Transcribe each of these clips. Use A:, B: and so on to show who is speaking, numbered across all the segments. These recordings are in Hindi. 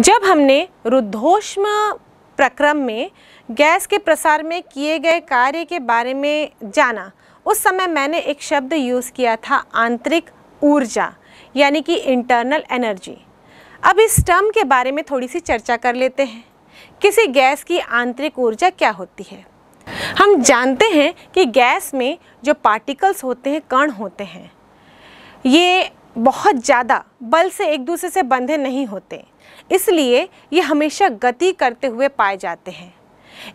A: जब हमने रुद्धोष्म प्रक्रम में गैस के प्रसार में किए गए कार्य के बारे में जाना उस समय मैंने एक शब्द यूज़ किया था आंतरिक ऊर्जा यानी कि इंटरनल एनर्जी अब इस टर्म के बारे में थोड़ी सी चर्चा कर लेते हैं किसी गैस की आंतरिक ऊर्जा क्या होती है हम जानते हैं कि गैस में जो पार्टिकल्स होते हैं कण होते हैं ये बहुत ज़्यादा बल से एक दूसरे से बंधे नहीं होते इसलिए ये हमेशा गति करते हुए पाए जाते हैं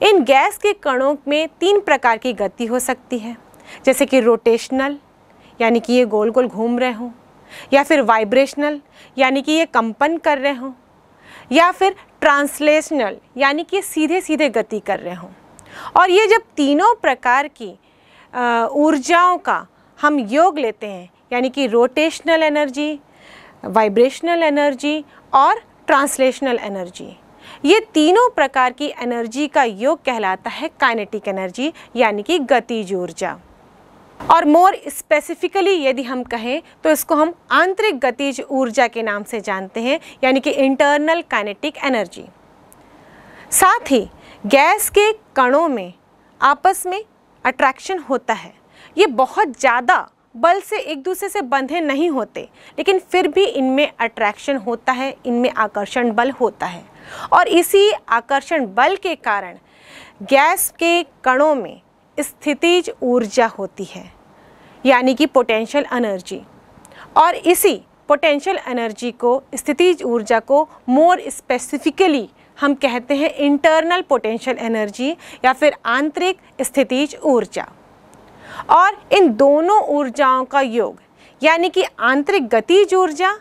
A: इन गैस के कणों में तीन प्रकार की गति हो सकती है जैसे कि रोटेशनल यानी कि ये गोल गोल घूम रहे हों या फिर वाइब्रेशनल यानी कि ये कंपन कर रहे हों या फिर ट्रांसलेशनल यानी कि सीधे सीधे गति कर रहे हों और ये जब तीनों प्रकार की ऊर्जाओं का हम योग लेते हैं यानी कि रोटेशनल एनर्जी वाइब्रेशनल एनर्जी और ट्रांसलेशनल एनर्जी ये तीनों प्रकार की एनर्जी का योग कहलाता है काइनेटिक एनर्जी यानी कि गतिज ऊर्जा और मोर स्पेसिफिकली यदि हम कहें तो इसको हम आंतरिक गतिज ऊर्जा के नाम से जानते हैं यानी कि इंटरनल काइनेटिक एनर्जी साथ ही गैस के कणों में आपस में अट्रैक्शन होता है ये बहुत ज़्यादा बल से एक दूसरे से बंधे नहीं होते लेकिन फिर भी इनमें अट्रैक्शन होता है इनमें आकर्षण बल होता है और इसी आकर्षण बल के कारण गैस के कणों में स्थितिज ऊर्जा होती है यानी कि पोटेंशियल एनर्जी और इसी पोटेंशियल एनर्जी को स्थितिज ऊर्जा को मोर स्पेसिफिकली हम कहते हैं इंटरनल पोटेंशियल एनर्जी या फिर आंतरिक स्थितिज ऊर्जा और इन दोनों ऊर्जाओं का योग यानी कि आंतरिक गतिज ऊर्जा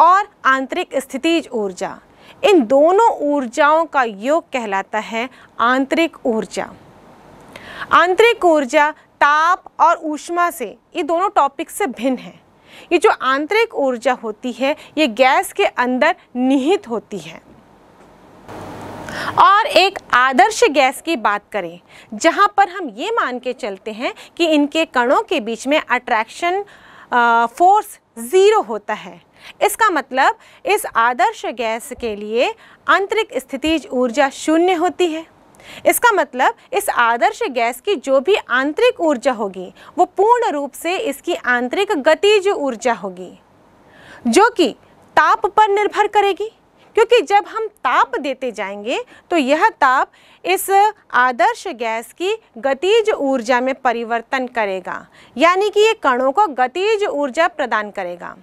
A: और आंतरिक स्थितिज ऊर्जा इन दोनों ऊर्जाओं का योग कहलाता है आंतरिक ऊर्जा आंतरिक ऊर्जा ताप और ऊष्मा से ये दोनों टॉपिक से भिन्न है ये जो आंतरिक ऊर्जा होती है ये गैस के अंदर निहित होती है और एक आदर्श गैस की बात करें जहाँ पर हम ये मान के चलते हैं कि इनके कणों के बीच में अट्रैक्शन फोर्स ज़ीरो होता है इसका मतलब इस आदर्श गैस के लिए आंतरिक स्थितिज ऊर्जा शून्य होती है इसका मतलब इस आदर्श गैस की जो भी आंतरिक ऊर्जा होगी वो पूर्ण रूप से इसकी आंतरिक गतिज ऊर्जा होगी जो कि ताप पर निर्भर करेगी क्योंकि जब हम ताप देते जाएंगे तो यह ताप इस आदर्श गैस की गतिज ऊर्जा में परिवर्तन करेगा यानी कि ये कणों को गतिज ऊर्जा प्रदान करेगा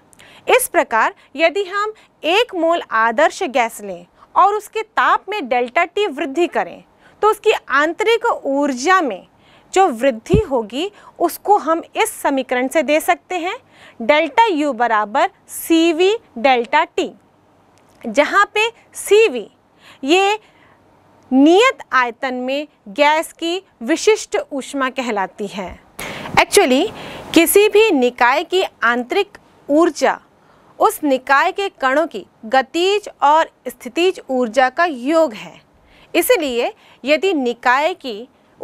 A: इस प्रकार यदि हम एक मोल आदर्श गैस लें और उसके ताप में डेल्टा टी वृद्धि करें तो उसकी आंतरिक ऊर्जा में जो वृद्धि होगी उसको हम इस समीकरण से दे सकते हैं डेल्टा यू बराबर सी वी डेल्टा टी जहाँ पे सी ये नियत आयतन में गैस की विशिष्ट ऊष्मा कहलाती है एक्चुअली किसी भी निकाय की आंतरिक ऊर्जा उस निकाय के कणों की गतिज और स्थितिज ऊर्जा का योग है इसलिए यदि निकाय की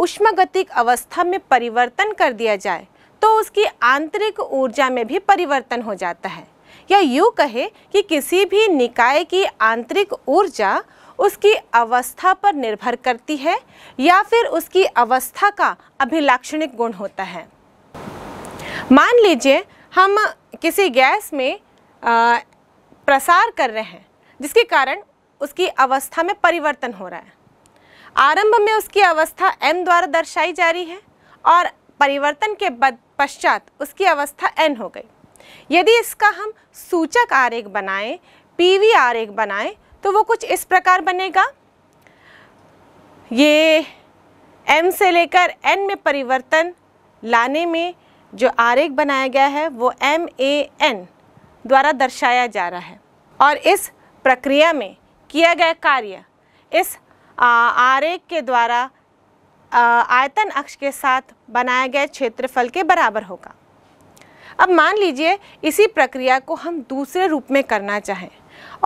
A: उष्मागतिक अवस्था में परिवर्तन कर दिया जाए तो उसकी आंतरिक ऊर्जा में भी परिवर्तन हो जाता है या यूँ कहे कि किसी भी निकाय की आंतरिक ऊर्जा उसकी अवस्था पर निर्भर करती है या फिर उसकी अवस्था का अभिलाक्षणिक गुण होता है मान लीजिए हम किसी गैस में आ, प्रसार कर रहे हैं जिसके कारण उसकी अवस्था में परिवर्तन हो रहा है आरंभ में उसकी अवस्था m द्वारा दर्शाई जा रही है और परिवर्तन के पश्चात उसकी अवस्था n हो गई यदि इसका हम सूचक आरेख बनाएं पीवी आरेख बनाएं तो वो कुछ इस प्रकार बनेगा ये एम से लेकर एन में परिवर्तन लाने में जो आरेख बनाया गया है वो एम ए एन द्वारा दर्शाया जा रहा है और इस प्रक्रिया में किया गया कार्य इस आरेख के द्वारा आयतन अक्ष के साथ बनाया गया क्षेत्रफल के बराबर होगा अब मान लीजिए इसी प्रक्रिया को हम दूसरे रूप में करना चाहें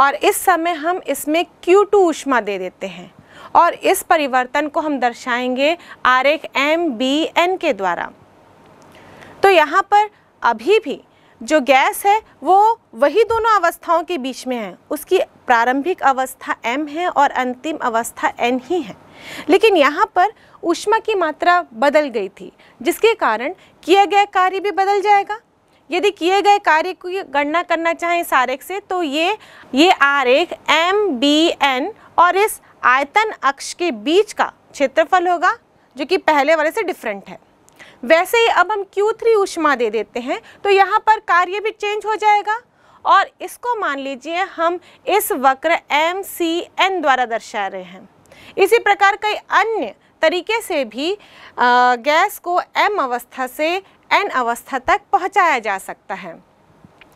A: और इस समय हम इसमें Q2 ऊष्मा दे देते हैं और इस परिवर्तन को हम दर्शाएंगे आरेख एम बी एन के द्वारा तो यहाँ पर अभी भी जो गैस है वो वही दोनों अवस्थाओं के बीच में है उसकी प्रारंभिक अवस्था m है और अंतिम अवस्था n ही है लेकिन यहाँ पर ऊष्मा की मात्रा बदल गई थी जिसके कारण किया गया कार्य भी बदल जाएगा यदि किए गए कार्य की गणना करना चाहें इस आरेख से तो ये ये आरेख एम बी एन और इस आयतन अक्ष के बीच का क्षेत्रफल होगा जो कि पहले वाले से डिफरेंट है वैसे ही अब हम Q3 ऊष्मा दे देते हैं तो यहाँ पर कार्य भी चेंज हो जाएगा और इसको मान लीजिए हम इस वक्र एम सी एन द्वारा दर्शा रहे हैं इसी प्रकार कई अन्य तरीके से भी गैस को एम अवस्था से एन अवस्था तक पहुंचाया जा सकता है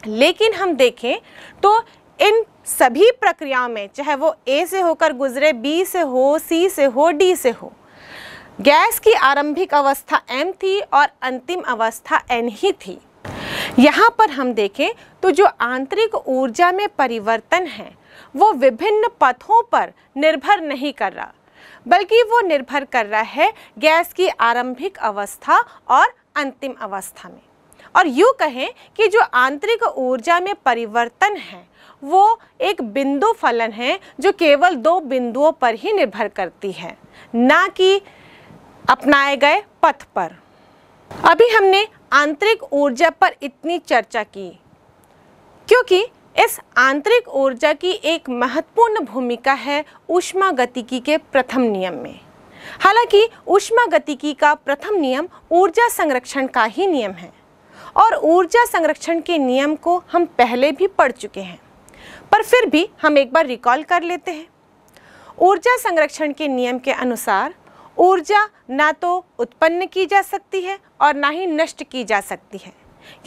A: लेकिन हम देखें तो इन सभी प्रक्रियाओं में चाहे वो ए से होकर गुजरे बी से हो सी से हो डी से हो गैस की आरंभिक अवस्था एम थी और अंतिम अवस्था एन ही थी यहाँ पर हम देखें तो जो आंतरिक ऊर्जा में परिवर्तन है वो विभिन्न पथों पर निर्भर नहीं कर रहा बल्कि वो निर्भर कर रहा है गैस की आरंभिक अवस्था और अंतिम अवस्था में और यूँ कहें कि जो आंतरिक ऊर्जा में परिवर्तन है वो एक बिंदु फलन है जो केवल दो बिंदुओं पर ही निर्भर करती है ना कि अपनाए गए पथ पर अभी हमने आंतरिक ऊर्जा पर इतनी चर्चा की क्योंकि इस आंतरिक ऊर्जा की एक महत्वपूर्ण भूमिका है ऊष्मा गतिकी के प्रथम नियम में हालांकि उष्मा गतिकी का प्रथम नियम ऊर्जा संरक्षण का ही नियम है और ऊर्जा संरक्षण के नियम को हम पहले भी पढ़ चुके हैं पर फिर भी हम एक बार रिकॉल कर लेते हैं ऊर्जा संरक्षण के नियम के अनुसार ऊर्जा ना तो उत्पन्न की जा सकती है और ना ही नष्ट की जा सकती है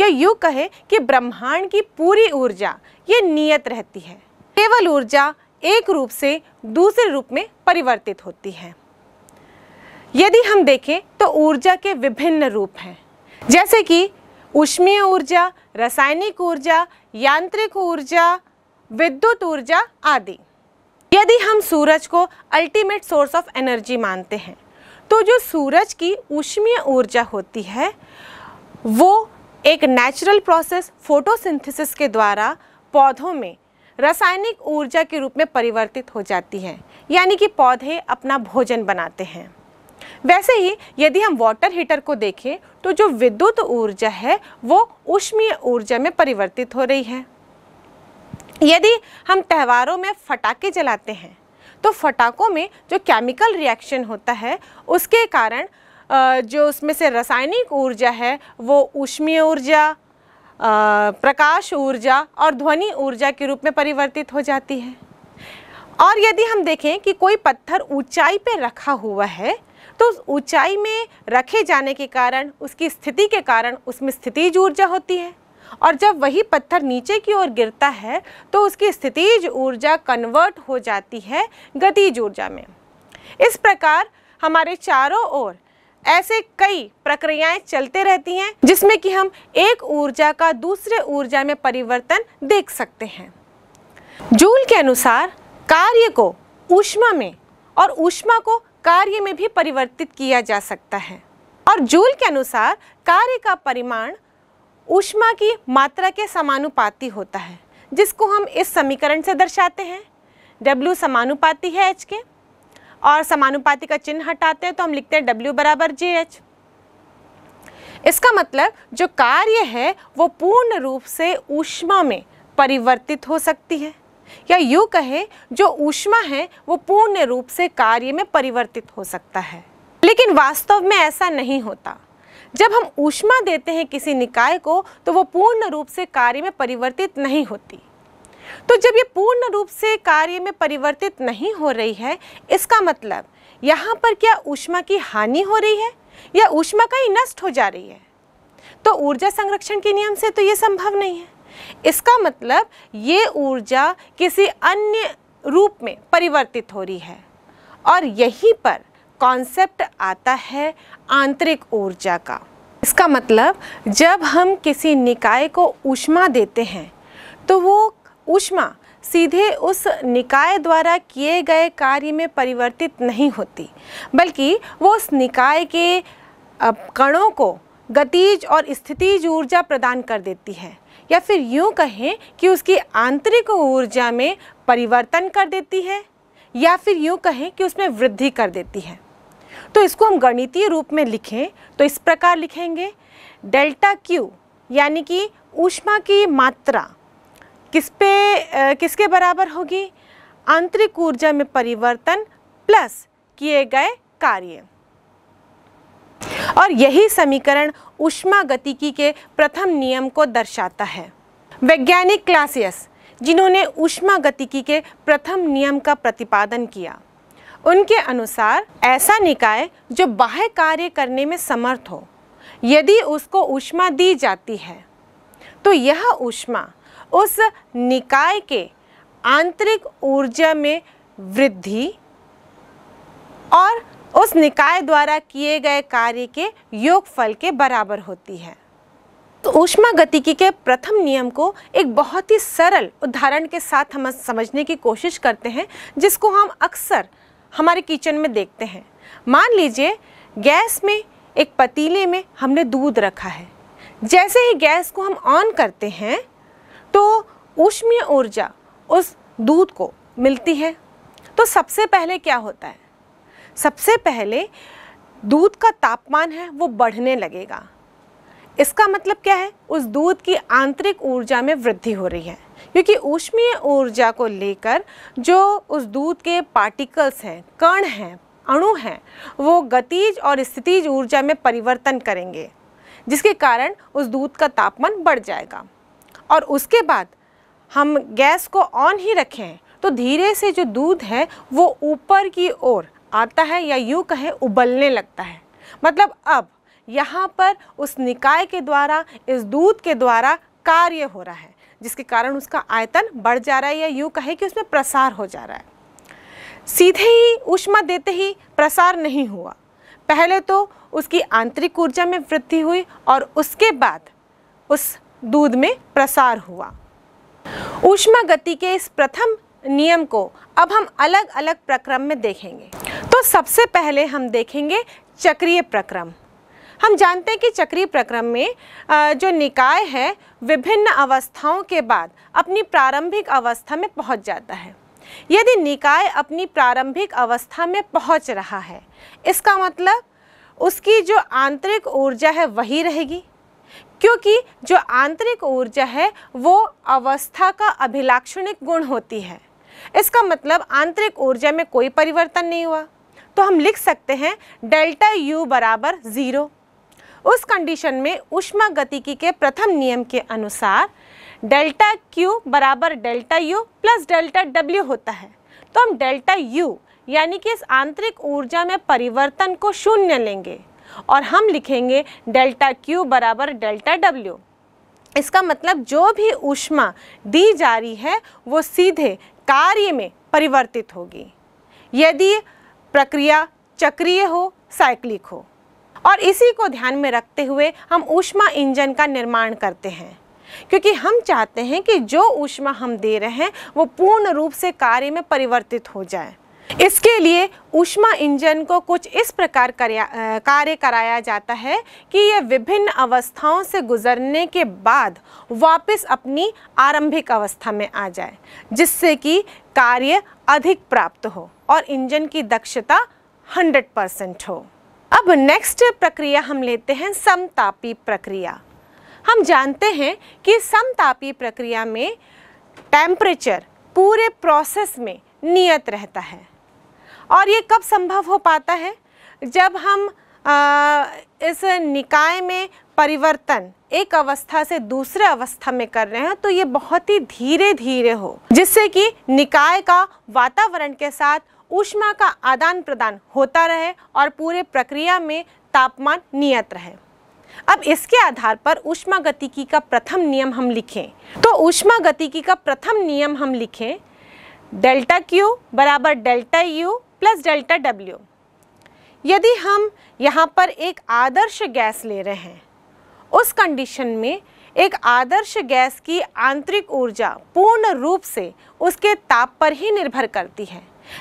A: या यूँ कहे कि ब्रह्मांड की पूरी ऊर्जा ये नियत रहती है केवल ऊर्जा एक रूप से दूसरे रूप में परिवर्तित होती है यदि हम देखें तो ऊर्जा के विभिन्न रूप हैं जैसे कि उष्मीय ऊर्जा रासायनिक ऊर्जा यांत्रिक ऊर्जा विद्युत ऊर्जा आदि यदि हम सूरज को अल्टीमेट सोर्स ऑफ एनर्जी मानते हैं तो जो सूरज की उष्मीय ऊर्जा होती है वो एक नेचुरल प्रोसेस फोटोसिंथेसिस के द्वारा पौधों में रासायनिक ऊर्जा के रूप में परिवर्तित हो जाती है यानी कि पौधे अपना भोजन बनाते हैं वैसे ही यदि हम वाटर हीटर को देखें तो जो विद्युत ऊर्जा है वो उष्मीय ऊर्जा में परिवर्तित हो रही है यदि हम त्योहारों में फटाके जलाते हैं तो फटाकों में जो केमिकल रिएक्शन होता है उसके कारण जो उसमें से रासायनिक ऊर्जा है वो उष्मीय ऊर्जा प्रकाश ऊर्जा और ध्वनि ऊर्जा के रूप में परिवर्तित हो जाती है और यदि हम देखें कि कोई पत्थर ऊंचाई पर रखा हुआ है तो उस ऊंचाई में रखे जाने के कारण उसकी स्थिति के कारण उसमें स्थितिज ऊर्जा होती है और जब वही पत्थर नीचे की ओर गिरता है तो उसकी स्थितिज ऊर्जा कन्वर्ट हो जाती है गतिज ऊर्जा में इस प्रकार हमारे चारों ओर ऐसे कई प्रक्रियाएं चलते रहती हैं जिसमें कि हम एक ऊर्जा का दूसरे ऊर्जा में परिवर्तन देख सकते हैं जूल के अनुसार कार्य को ऊष्मा में और ऊष्मा को कार्य में भी परिवर्तित किया जा सकता है और जूल के अनुसार कार्य का परिमाण ऊष्मा की मात्रा के समानुपाती होता है जिसको हम इस समीकरण से दर्शाते हैं W समानुपाती है H के और समानुपाती का चिन्ह हटाते हैं तो हम लिखते हैं W बराबर जे एच इसका मतलब जो कार्य है वो पूर्ण रूप से ऊष्मा में परिवर्तित हो सकती है या यूँ कहे जो ऊष्मा है वो पूर्ण रूप से कार्य में परिवर्तित हो सकता है लेकिन वास्तव में ऐसा नहीं होता जब हम ऊष्मा देते हैं किसी निकाय को तो वो पूर्ण रूप से कार्य में परिवर्तित नहीं होती तो जब ये पूर्ण रूप से कार्य में परिवर्तित नहीं हो रही है इसका मतलब यहाँ पर क्या ऊष्मा की हानि हो रही है या ऊष्मा कहीं नष्ट हो जा रही है तो ऊर्जा संरक्षण के नियम से तो ये संभव नहीं है इसका मतलब ये ऊर्जा किसी अन्य रूप में परिवर्तित हो रही है और यहीं पर कॉन्सेप्ट आता है आंतरिक ऊर्जा का इसका मतलब जब हम किसी निकाय को ऊष्मा देते हैं तो वो ऊष्मा सीधे उस निकाय द्वारा किए गए कार्य में परिवर्तित नहीं होती बल्कि वो उस निकाय के कणों को गतिज और स्थितिज ऊर्जा प्रदान कर देती है या फिर यूँ कहें कि उसकी आंतरिक ऊर्जा में परिवर्तन कर देती है या फिर यूँ कहें कि उसमें वृद्धि कर देती है तो इसको हम गणितीय रूप में लिखें तो इस प्रकार लिखेंगे डेल्टा क्यू यानी कि ऊष्मा की मात्रा किस पे किसके बराबर होगी आंतरिक ऊर्जा में परिवर्तन प्लस किए गए कार्य और यही समीकरण गतिकी के प्रथम नियम को दर्शाता है वैज्ञानिक क्लासियस जिन्होंने गतिकी के प्रथम नियम का प्रतिपादन किया उनके अनुसार ऐसा निकाय जो बाह्य कार्य करने में समर्थ हो यदि उसको ऊष्मा दी जाती है तो यह ऊष्मा उस निकाय के आंतरिक ऊर्जा में वृद्धि और उस निकाय द्वारा किए गए कार्य के योगफल के बराबर होती है तो ऊष्मा गतिकी के प्रथम नियम को एक बहुत ही सरल उदाहरण के साथ हम समझने की कोशिश करते हैं जिसको हम अक्सर हमारे किचन में देखते हैं मान लीजिए गैस में एक पतीले में हमने दूध रखा है जैसे ही गैस को हम ऑन करते हैं तो ऊष्मीय ऊर्जा उस दूध को मिलती है तो सबसे पहले क्या होता है सबसे पहले दूध का तापमान है वो बढ़ने लगेगा इसका मतलब क्या है उस दूध की आंतरिक ऊर्जा में वृद्धि हो रही है क्योंकि ऊष्मीय ऊर्जा को लेकर जो उस दूध के पार्टिकल्स हैं कण हैं अणु हैं वो गतिज और स्थितिज ऊर्जा में परिवर्तन करेंगे जिसके कारण उस दूध का तापमान बढ़ जाएगा और उसके बाद हम गैस को ऑन ही रखें तो धीरे से जो दूध है वो ऊपर की ओर आता है या यूँ कहें उबलने लगता है मतलब अब यहाँ पर उस निकाय के द्वारा इस दूध के द्वारा कार्य हो रहा है जिसके कारण उसका आयतन बढ़ जा रहा है या यूँ कहें कि उसमें प्रसार हो जा रहा है सीधे ही ऊष्मा देते ही प्रसार नहीं हुआ पहले तो उसकी आंतरिक ऊर्जा में वृद्धि हुई और उसके बाद उस दूध में प्रसार हुआ ऊष्मा गति के इस प्रथम नियम को अब हम अलग अलग प्रक्रम में देखेंगे तो सबसे पहले हम देखेंगे चक्रीय प्रक्रम हम जानते हैं कि चक्रीय प्रक्रम में जो निकाय है विभिन्न अवस्थाओं के बाद अपनी प्रारंभिक अवस्था में पहुंच जाता है यदि निकाय अपनी प्रारंभिक अवस्था में पहुंच रहा है इसका मतलब उसकी जो आंतरिक ऊर्जा है वही रहेगी क्योंकि जो आंतरिक ऊर्जा है वो अवस्था का अभिलाक्षणिक गुण होती है इसका मतलब आंतरिक ऊर्जा में कोई परिवर्तन नहीं हुआ तो हम लिख सकते हैं डेल्टा यू बराबर ज़ीरो उस कंडीशन में उष्मा गतिकी के प्रथम नियम के अनुसार डेल्टा क्यू बराबर delta U plus delta W होता है तो हम डेल्टा यू यानी कि इस आंतरिक ऊर्जा में परिवर्तन को शून्य लेंगे और हम लिखेंगे डेल्टा क्यू बराबर डेल्टा डब्ल्यू इसका मतलब जो भी ऊष्मा दी जा रही है वो सीधे कार्य में परिवर्तित होगी यदि प्रक्रिया चक्रीय हो साइक्लिक हो और इसी को ध्यान में रखते हुए हम ऊष्मा इंजन का निर्माण करते हैं क्योंकि हम चाहते हैं कि जो ऊष्मा हम दे रहे हैं वो पूर्ण रूप से कार्य में परिवर्तित हो जाए इसके लिए ऊष्मा इंजन को कुछ इस प्रकार कार्य कराया जाता है कि यह विभिन्न अवस्थाओं से गुजरने के बाद वापस अपनी आरंभिक अवस्था में आ जाए जिससे कि कार्य अधिक प्राप्त हो और इंजन की दक्षता 100 परसेंट हो अब नेक्स्ट प्रक्रिया हम लेते हैं समतापी प्रक्रिया हम जानते हैं कि समतापी प्रक्रिया में टेम्परेचर पूरे प्रोसेस में नियत रहता है और ये कब संभव हो पाता है जब हम आ, इस निकाय में परिवर्तन एक अवस्था से दूसरे अवस्था में कर रहे हैं तो ये बहुत ही धीरे धीरे हो जिससे कि निकाय का वातावरण के साथ ऊष्मा का आदान प्रदान होता रहे और पूरे प्रक्रिया में तापमान नियत रहे अब इसके आधार पर ऊष्मा गतिकी का प्रथम नियम हम लिखें तो ऊष्मा गतिकी का प्रथम नियम हम लिखें डेल्टा क्यू बराबर delta U plus delta W यदि हम यहाँ पर एक आदर्श गैस ले रहे हैं उस कंडीशन में एक आदर्श गैस की आंतरिक ऊर्जा पूर्ण रूप से उसके ताप पर ही निर्भर करती है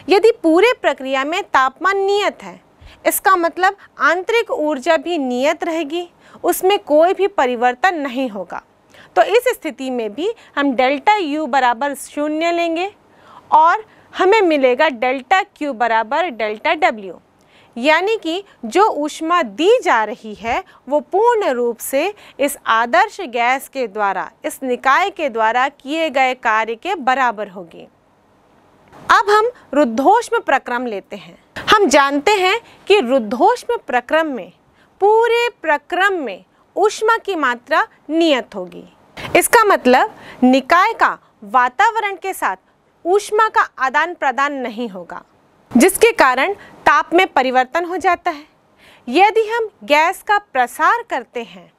A: यदि पूरे प्रक्रिया में तापमान नियत है इसका मतलब आंतरिक ऊर्जा भी नियत रहेगी उसमें कोई भी परिवर्तन नहीं होगा तो इस स्थिति में भी हम डेल्टा यू बराबर शून्य लेंगे और हमें मिलेगा डेल्टा क्यू बराबर डेल्टा डब्ल्यू यानी कि जो ऊष्मा दी जा रही है वो पूर्ण रूप से इस आदर्श गैस के द्वारा इस निकाय के द्वारा किए गए कार्य के बराबर होगी अब हम रुद्धोष्म प्रक्रम लेते हैं हम जानते हैं कि रुद्धोष्म प्रक्रम में पूरे प्रक्रम में ऊष्मा की मात्रा नियत होगी इसका मतलब निकाय का वातावरण के साथ ऊष्मा का आदान प्रदान नहीं होगा जिसके कारण ताप में परिवर्तन हो जाता है यदि हम गैस का प्रसार करते हैं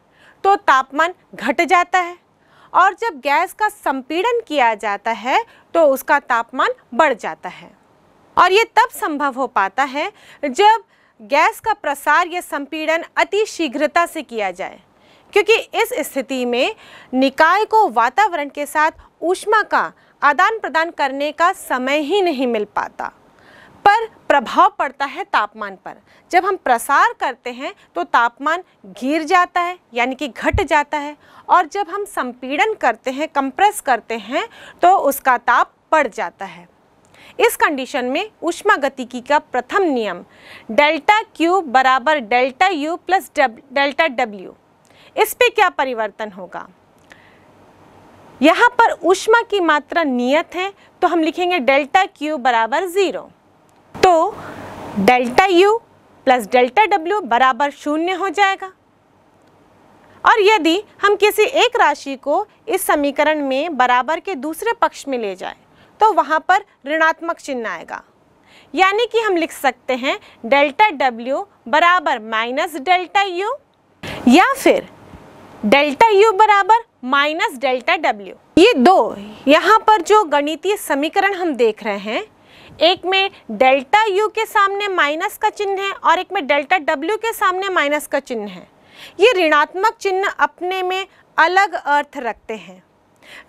A: तो तापमान घट जाता है और जब गैस का संपीड़न किया जाता है तो उसका तापमान बढ़ जाता है और ये तब संभव हो पाता है जब गैस का प्रसार या संपीड़न अति शीघ्रता से किया जाए क्योंकि इस स्थिति में निकाय को वातावरण के साथ ऊष्मा का आदान प्रदान करने का समय ही नहीं मिल पाता पर प्रभाव पड़ता है तापमान पर जब हम प्रसार करते हैं तो तापमान घिर जाता है यानी कि घट जाता है और जब हम संपीड़न करते हैं कंप्रेस करते हैं तो उसका ताप बढ़ जाता है इस कंडीशन में गतिकी का प्रथम नियम डेल्टा क्यू बराबर delta U plus delta W इस पे क्या परिवर्तन होगा यहाँ पर उष्मा की मात्रा नियत है तो हम लिखेंगे डेल्टा क्यू बराबर ज़ीरो तो delta U plus delta W बराबर शून्य हो जाएगा और यदि हम किसी एक राशि को इस समीकरण में बराबर के दूसरे पक्ष में ले जाएं तो वहाँ पर ऋणात्मक चिन्ह आएगा यानी कि हम लिख सकते हैं डेल्टा डब्ल्यू बराबर माइनस डेल्टा यू या फिर डेल्टा यू बराबर माइनस डेल्टा डब्ल्यू ये दो यहाँ पर जो गणितीय समीकरण हम देख रहे हैं एक में डेल्टा यू के सामने माइनस का चिन्ह है और एक में डेल्टा डब्ल्यू के सामने माइनस का चिन्ह है ये ऋणात्मक चिन्ह अपने में अलग अर्थ रखते हैं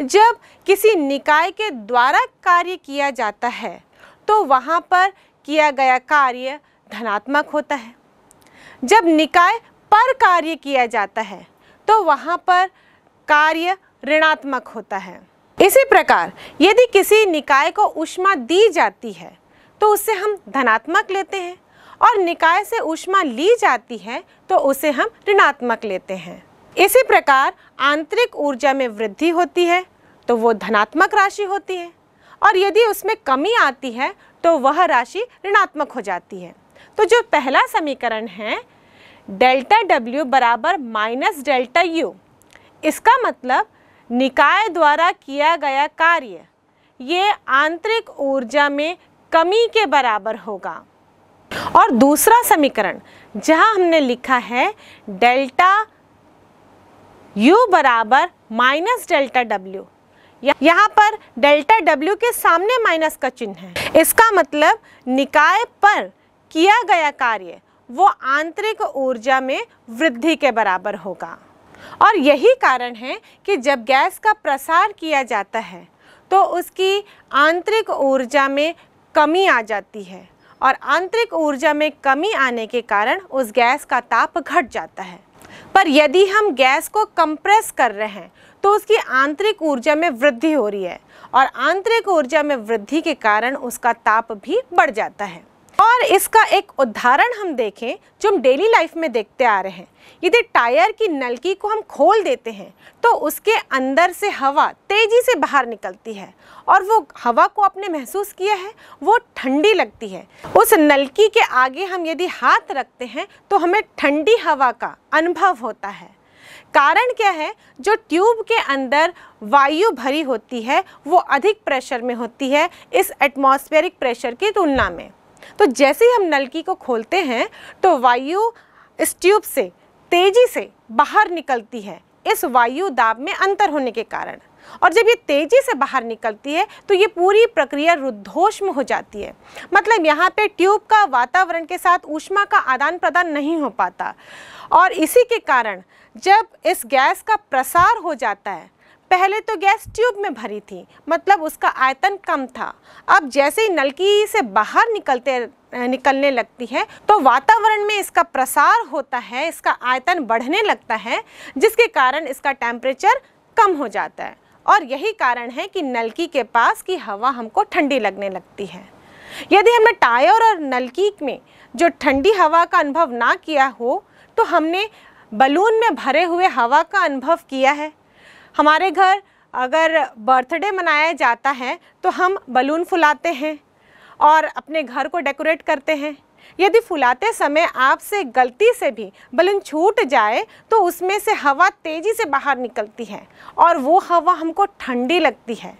A: जब किसी निकाय के द्वारा कार्य किया जाता है तो वहाँ पर किया गया कार्य धनात्मक होता है जब निकाय पर कार्य किया जाता है तो वहाँ पर कार्य ऋणात्मक होता है इसी प्रकार यदि किसी निकाय को ऊष्मा दी जाती है तो उसे हम धनात्मक लेते हैं और निकाय से ऊष्मा ली जाती है तो उसे हम ऋणात्मक लेते हैं इसी प्रकार आंतरिक ऊर्जा में वृद्धि होती है तो वो धनात्मक राशि होती है और यदि उसमें कमी आती है तो वह राशि ऋणात्मक हो जाती है तो जो पहला समीकरण है डेल्टा डब्ल्यू बराबर माइनस डेल्टा यू इसका मतलब निकाय द्वारा किया गया कार्य ये आंतरिक ऊर्जा में कमी के बराबर होगा और दूसरा समीकरण जहां हमने लिखा है डेल्टा यू बराबर माइनस डेल्टा डब्ल्यू यहाँ पर डेल्टा डब्ल्यू के सामने माइनस का चिन्ह है इसका मतलब निकाय पर किया गया कार्य वो आंतरिक ऊर्जा में वृद्धि के बराबर होगा और यही कारण है कि जब गैस का प्रसार किया जाता है तो उसकी आंतरिक ऊर्जा में कमी आ जाती है और आंतरिक ऊर्जा में कमी आने के कारण उस गैस का ताप घट जाता है पर यदि हम गैस को कंप्रेस कर रहे हैं तो उसकी आंतरिक ऊर्जा में वृद्धि हो रही है और आंतरिक ऊर्जा में वृद्धि के कारण उसका ताप भी बढ़ जाता है और इसका एक उदाहरण हम देखें जो हम डेली लाइफ में देखते आ रहे हैं यदि टायर की नलकी को हम खोल देते हैं तो उसके अंदर से हवा तेज़ी से बाहर निकलती है और वो हवा को आपने महसूस किया है वो ठंडी लगती है उस नलकी के आगे हम यदि हाथ रखते हैं तो हमें ठंडी हवा का अनुभव होता है कारण क्या है जो ट्यूब के अंदर वायु भरी होती है वो अधिक प्रेशर में होती है इस एटमॉस्फेरिक प्रेशर की तुलना में तो जैसे ही हम नलकी को खोलते हैं तो वायु इस ट्यूब से तेज़ी से बाहर निकलती है इस वायु दाब में अंतर होने के कारण और जब ये तेज़ी से बाहर निकलती है तो ये पूरी प्रक्रिया रुद्धोष्म हो जाती है मतलब यहाँ पे ट्यूब का वातावरण के साथ ऊष्मा का आदान प्रदान नहीं हो पाता और इसी के कारण जब इस गैस का प्रसार हो जाता है पहले तो गैस ट्यूब में भरी थी मतलब उसका आयतन कम था अब जैसे ही नलकी से बाहर निकलते निकलने लगती है तो वातावरण में इसका प्रसार होता है इसका आयतन बढ़ने लगता है जिसके कारण इसका टेम्परेचर कम हो जाता है और यही कारण है कि नलकी के पास की हवा हमको ठंडी लगने लगती है यदि हमने टायर और नलकी में जो ठंडी हवा का अनुभव ना किया हो तो हमने बलून में भरे हुए हवा का अनुभव किया है हमारे घर अगर बर्थडे मनाया जाता है तो हम बलून फुलाते हैं और अपने घर को डेकोरेट करते हैं यदि फुलाते समय आपसे गलती से भी बलून छूट जाए तो उसमें से हवा तेज़ी से बाहर निकलती है और वो हवा हमको ठंडी लगती है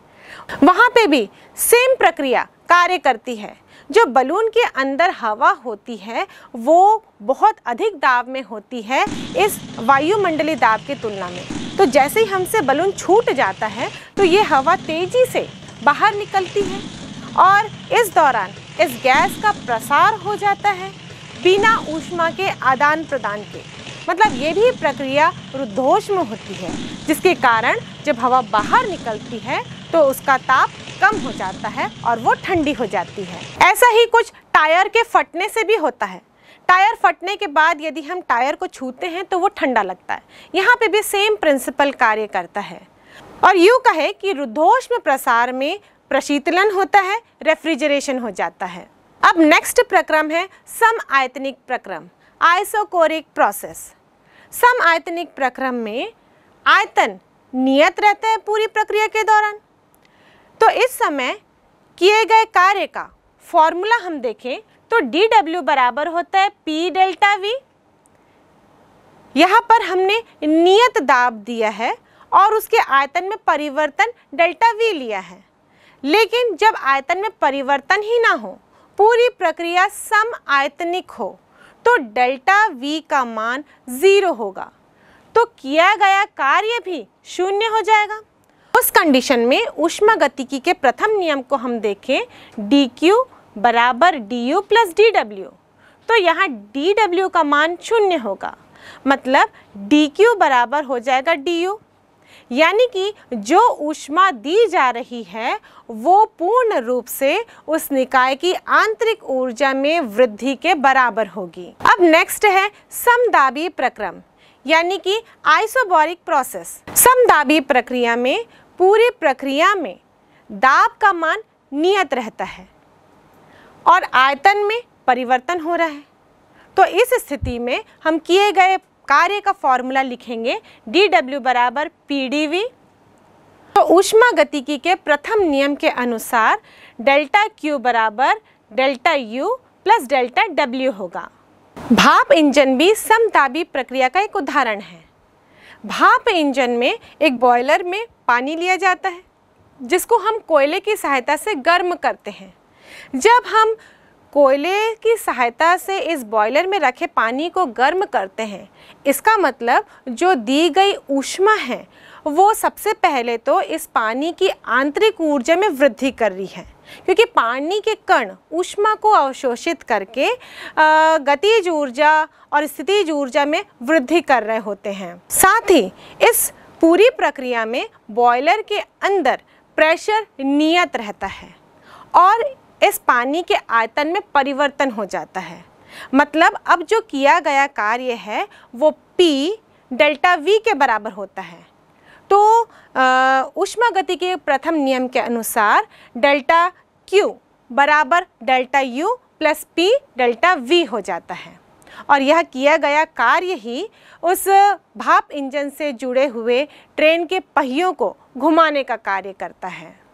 A: वहाँ पे भी सेम प्रक्रिया कार्य करती है जो बलून के अंदर हवा होती है वो बहुत अधिक दाब में होती है इस वायुमंडली दाब की तुलना में तो जैसे ही हमसे बलून छूट जाता है तो ये हवा तेज़ी से बाहर निकलती है और इस दौरान इस गैस का प्रसार हो जाता है बिना ऊष्मा के आदान प्रदान के मतलब ये भी प्रक्रिया रुद्धोष में होती है जिसके कारण जब हवा बाहर निकलती है तो उसका ताप कम हो जाता है और वो ठंडी हो जाती है ऐसा ही कुछ टायर के फटने से भी होता है टायर फटने के बाद यदि हम टायर को छूते हैं तो वो ठंडा लगता है यहाँ पे भी सेम प्रिंसिपल कार्य करता है और यूँ कहे कि रुद्धोष में प्रसार में प्रशीतलन होता है रेफ्रिजरेशन हो जाता है अब नेक्स्ट प्रक्रम है सम आयतनिक प्रक्रम आइसोकोरिक प्रोसेस सम आयतनिक प्रक्रम में आयतन नियत रहते हैं पूरी प्रक्रिया के दौरान तो इस समय किए गए कार्य का फॉर्मूला हम देखें तो डी डब्ल्यू बराबर होता है पी डेल्टा वी यहाँ पर हमने नियत दाब दिया है और उसके आयतन में परिवर्तन डेल्टा वी लिया है लेकिन जब आयतन में परिवर्तन ही ना हो पूरी प्रक्रिया सम आयतनिक हो तो डेल्टा वी का मान ज़ीरो होगा तो किया गया कार्य भी शून्य हो जाएगा उस कंडीशन में उष्मा गतिकी के प्रथम नियम को हम देखें डी क्यू बराबर D U plus D W तो यहाँ डी डब्ल्यू का मान शून्य होगा मतलब डी क्यू बराबर हो जाएगा डी यू यानी कि जो ऊष्मा दी जा रही है वो पूर्ण रूप से उस निकाय की आंतरिक ऊर्जा में वृद्धि के बराबर होगी अब नेक्स्ट है समदाबी प्रक्रम यानी कि आइसोबॉरिक प्रोसेस समदाबी प्रक्रिया में पूरी प्रक्रिया में दाब का मान नियत रहता है और आयतन में परिवर्तन हो रहा है तो इस स्थिति में हम किए गए कार्य का फॉर्मूला लिखेंगे डी डब्ल्यू बराबर पी डी वी तो ऊष्मा गतिकी के प्रथम नियम के अनुसार डेल्टा क्यू बराबर delta U plus delta W होगा भाप इंजन भी समताबी प्रक्रिया का एक उदाहरण है भाप इंजन में एक बॉयलर में पानी लिया जाता है जिसको हम कोयले की सहायता से गर्म करते हैं जब हम कोयले की सहायता से इस बॉयलर में रखे पानी को गर्म करते हैं इसका मतलब जो दी गई ऊष्मा है वो सबसे पहले तो इस पानी की आंतरिक ऊर्जा में वृद्धि कर रही है क्योंकि पानी के कण ऊष्मा को अवशोषित करके गतिज ऊर्जा और स्थितिज ऊर्जा में वृद्धि कर रहे होते हैं साथ ही इस पूरी प्रक्रिया में बॉयलर के अंदर प्रेशर नियत रहता है और इस पानी के आयतन में परिवर्तन हो जाता है मतलब अब जो किया गया कार्य है वो P डेल्टा V के बराबर होता है तो उष्मा गति के प्रथम नियम के अनुसार डेल्टा Q बराबर delta U plus P delta V हो जाता है और यह किया गया कार्य ही उस भाप इंजन से जुड़े हुए ट्रेन के पहियों को घुमाने का कार्य करता है